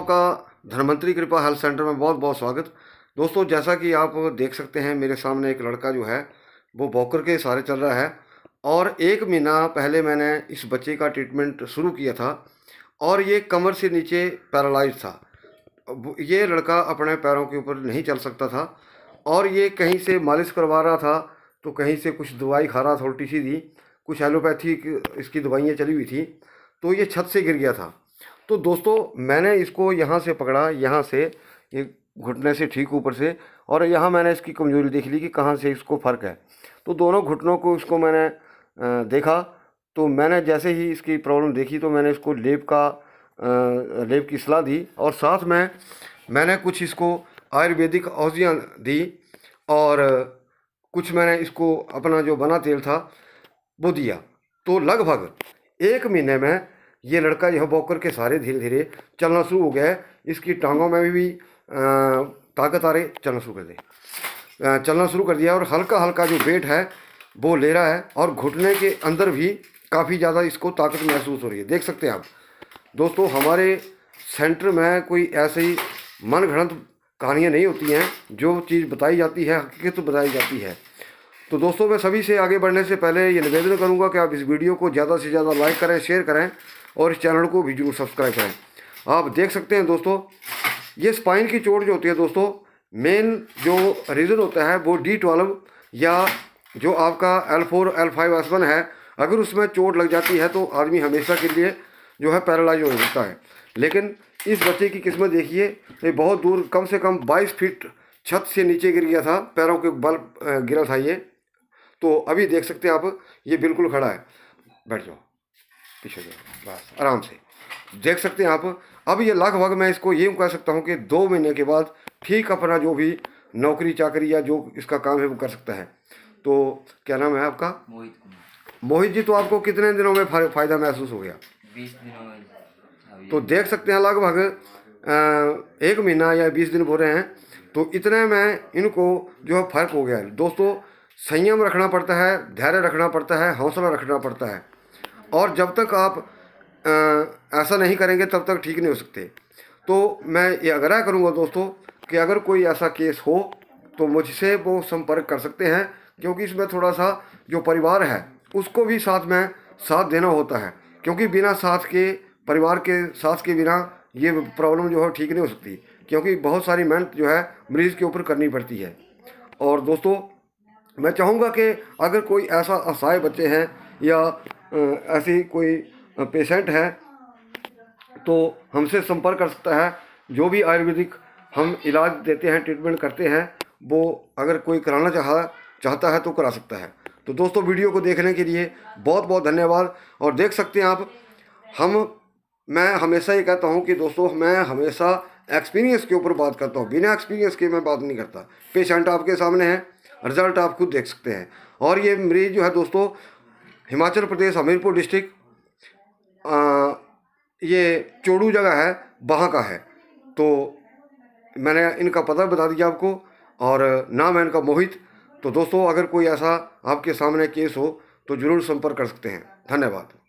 आपका धनवंतरी कृपा health centre में बहुत बहुत स्वागत दोस्तों जैसा कि आप देख सकते हैं मेरे सामने एक लड़का जो है वो बॉकर के सहारे चल रहा है और एक महीना पहले मैंने इस बच्चे का ट्रीटमेंट शुरू किया था और ये कमर से नीचे पैरालाइज था ये लड़का अपने पैरों के ऊपर नहीं चल सकता था और ये कहीं से मालिश करवा रहा था तो कहीं से कुछ दवाई खा रहा था उल्टी सी दी कुछ एलोपैथी इसकी दवाइयाँ चली हुई थी तो ये छत से गिर गया था तो दोस्तों मैंने इसको यहाँ से पकड़ा यहाँ से ये घुटने से ठीक ऊपर से और यहाँ मैंने इसकी कमज़ोरी देख ली कि कहाँ से इसको फ़र्क है तो दोनों घुटनों को इसको मैंने देखा तो मैंने जैसे ही इसकी प्रॉब्लम देखी तो मैंने इसको लेप का लेप की सलाह दी और साथ में मैंने कुछ इसको आयुर्वेदिक औषधियाँ दी और कुछ मैंने इसको अपना जो बना तेल था वो दिया तो लगभग एक महीने में ये लड़का जो है बौकर के सहारे धीरे धीरे चलना शुरू हो गया है इसकी टांगों में भी, भी आ, ताकत आ रही चलना शुरू कर दी चलना शुरू कर दिया और हल्का हल्का जो वेट है वो ले रहा है और घुटने के अंदर भी काफ़ी ज़्यादा इसको ताकत महसूस हो रही है देख सकते हैं आप दोस्तों हमारे सेंटर में कोई ऐसी मन मनगढ़ंत कहानियाँ नहीं होती हैं जो चीज़ बताई जाती है हकीकत बताई जाती है तो दोस्तों मैं सभी से आगे बढ़ने से पहले ये निवेदन करूँगा कि आप इस वीडियो को ज़्यादा से ज़्यादा लाइक करें शेयर करें और इस चैनल को भी जरूर सब्सक्राइब करें आप देख सकते हैं दोस्तों ये स्पाइन की चोट जो होती है दोस्तों मेन जो रीज़न होता है वो डी ट्वेल्व या जो आपका L four L five S one है अगर उसमें चोट लग जाती है तो आदमी हमेशा के लिए जो है पैरालाइज हो सकता है लेकिन इस बच्चे की किस्मत देखिए ये बहुत दूर कम से कम 22 फीट छत से नीचे गिर गया था पैरों के बल गिरा था ये तो अभी देख सकते हैं आप ये बिल्कुल खड़ा है बैठ जाओ पीछे जाओ बस आराम से देख सकते हैं आप अब ये लगभग मैं इसको ये कह सकता हूँ कि दो महीने के बाद ठीक अपना जो भी नौकरी चाकरी या जो इसका काम है वो कर सकता है तो क्या नाम है आपका मोहित मोहित जी तो आपको कितने दिनों में फ़ायदा महसूस हो गया बीस दिनों में तो देख सकते हैं लगभग एक महीना या बीस दिन हो रहे हैं तो इतने में इनको जो है फ़र्क हो गया है दोस्तों संयम रखना पड़ता है धैर्य रखना पड़ता है हौसला रखना पड़ता है और जब तक आप आ, ऐसा नहीं करेंगे तब तक ठीक नहीं हो सकते तो मैं ये आग्रह करूँगा दोस्तों कि अगर कोई ऐसा केस हो तो मुझसे वो संपर्क कर सकते हैं क्योंकि इसमें थोड़ा सा जो परिवार है उसको भी साथ में साथ देना होता है क्योंकि बिना साथ के परिवार के साथ के बिना ये प्रॉब्लम जो है ठीक नहीं हो सकती क्योंकि बहुत सारी मेहनत जो है मरीज़ के ऊपर करनी पड़ती है और दोस्तों मैं चाहूँगा कि अगर कोई ऐसा असहाय बच्चे हैं या ऐसी कोई पेशेंट है तो हमसे संपर्क कर सकता है जो भी आयुर्वेदिक हम इलाज देते हैं ट्रीटमेंट करते हैं वो अगर कोई कराना चाह चाहता है तो करा सकता है तो दोस्तों वीडियो को देखने के लिए बहुत बहुत धन्यवाद और देख सकते हैं आप हम मैं हमेशा ये कहता हूँ कि दोस्तों मैं हमेशा एक्सपीरियंस के ऊपर बात करता हूँ बिना एक्सपीरियंस के मैं बात नहीं करता पेशेंट आपके सामने हैं रिज़ल्ट आप खुद देख सकते हैं और ये मरीज़ जो है दोस्तों हिमाचल प्रदेश हमीरपुर डिस्ट्रिक्ट ये चोड़ू जगह है वहाँ का है तो मैंने इनका पता बता दिया आपको और नाम है इनका मोहित तो दोस्तों अगर कोई ऐसा आपके सामने केस हो तो ज़रूर संपर्क कर सकते हैं धन्यवाद